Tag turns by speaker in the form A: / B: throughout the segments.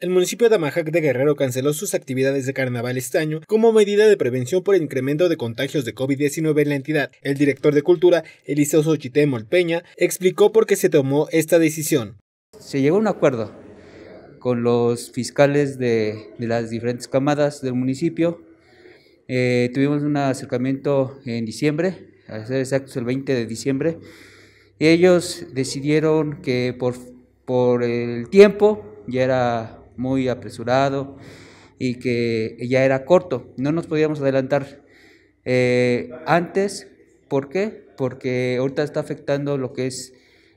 A: El municipio de Amajac de Guerrero canceló sus actividades de carnaval este año como medida de prevención por el incremento de contagios de COVID-19 en la entidad. El director de Cultura, Eliseo Xochité Peña explicó por qué se tomó esta decisión.
B: Se llegó a un acuerdo con los fiscales de, las diferentes camadas del municipio. Eh, tuvimos un acercamiento en diciembre, a ser exactos el 20 de diciembre, ellos decidieron que por, por el tiempo ya era muy apresurado y que ya era corto, no nos podíamos adelantar eh, antes. ¿Por qué? Porque ahorita está afectando lo que es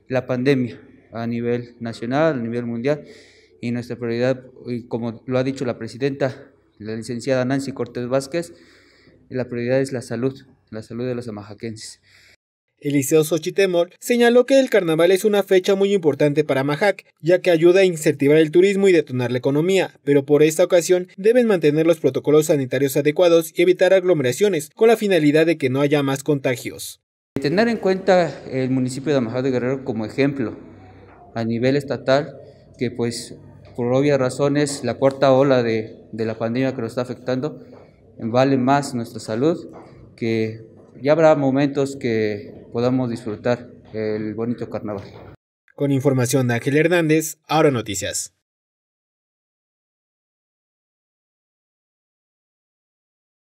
B: la pandemia a nivel nacional, a nivel mundial, y nuestra prioridad, y como lo ha dicho la presidenta, la licenciada Nancy Cortés Vázquez, la prioridad es la salud, la salud de los amajaquenses.
A: Eliseo Xochitemol, señaló que el carnaval es una fecha muy importante para Majac, ya que ayuda a incentivar el turismo y detonar la economía, pero por esta ocasión deben mantener los protocolos sanitarios adecuados y evitar aglomeraciones, con la finalidad de que no haya más contagios.
B: Tener en cuenta el municipio de Majac de Guerrero como ejemplo a nivel estatal, que pues por obvias razones la cuarta ola de, de la pandemia que nos está afectando vale más nuestra salud, que ya habrá momentos que podamos disfrutar el bonito carnaval.
A: Con información de Ángel
B: Hernández, ahora noticias.